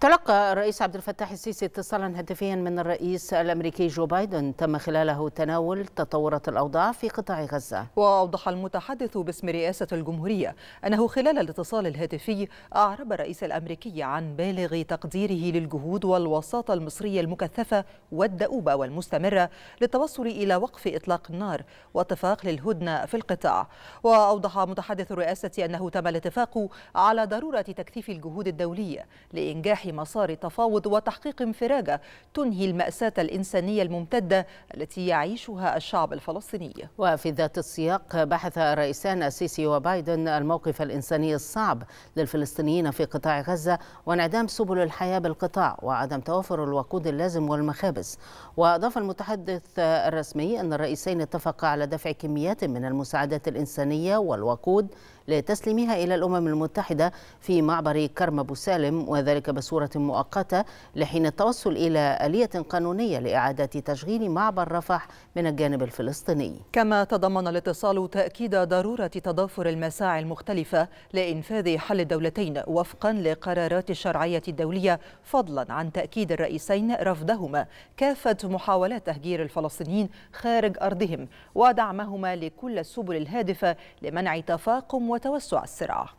تلقى الرئيس عبد الفتاح السيسي اتصالا هاتفيا من الرئيس الامريكي جو بايدن تم خلاله تناول تطورات الاوضاع في قطاع غزه. واوضح المتحدث باسم رئاسه الجمهوريه انه خلال الاتصال الهاتفي اعرب الرئيس الامريكي عن بالغ تقديره للجهود والوساطه المصريه المكثفه والدؤوبه والمستمره للتوصل الى وقف اطلاق النار واتفاق للهدنه في القطاع. واوضح متحدث الرئاسه انه تم الاتفاق على ضروره تكثيف الجهود الدوليه لانجاح مسار تفاوض وتحقيق انفراجة تنهي المأساة الإنسانية الممتدة التي يعيشها الشعب الفلسطيني وفي ذات السياق بحث الرئيسان السيسي وبايدن الموقف الإنساني الصعب للفلسطينيين في قطاع غزة وانعدام سبل الحياة بالقطاع وعدم توفر الوقود اللازم والمخابز وأضاف المتحدث الرسمي أن الرئيسين اتفقا على دفع كميات من المساعدات الإنسانية والوقود لتسليمها إلى الأمم المتحدة في معبر كرم أبو سالم وذلك بصورة مؤقتة لحين التوصل إلى آلية قانونية لإعادة تشغيل معبر رفح من الجانب الفلسطيني كما تضمن الاتصال تأكيد ضرورة تضافر المساعي المختلفة لإنفاذ حل الدولتين وفقا لقرارات الشرعية الدولية فضلا عن تأكيد الرئيسين رفضهما كافة محاولات تهجير الفلسطينيين خارج أرضهم ودعمهما لكل السبل الهادفة لمنع تفاقم وتوسع الصراع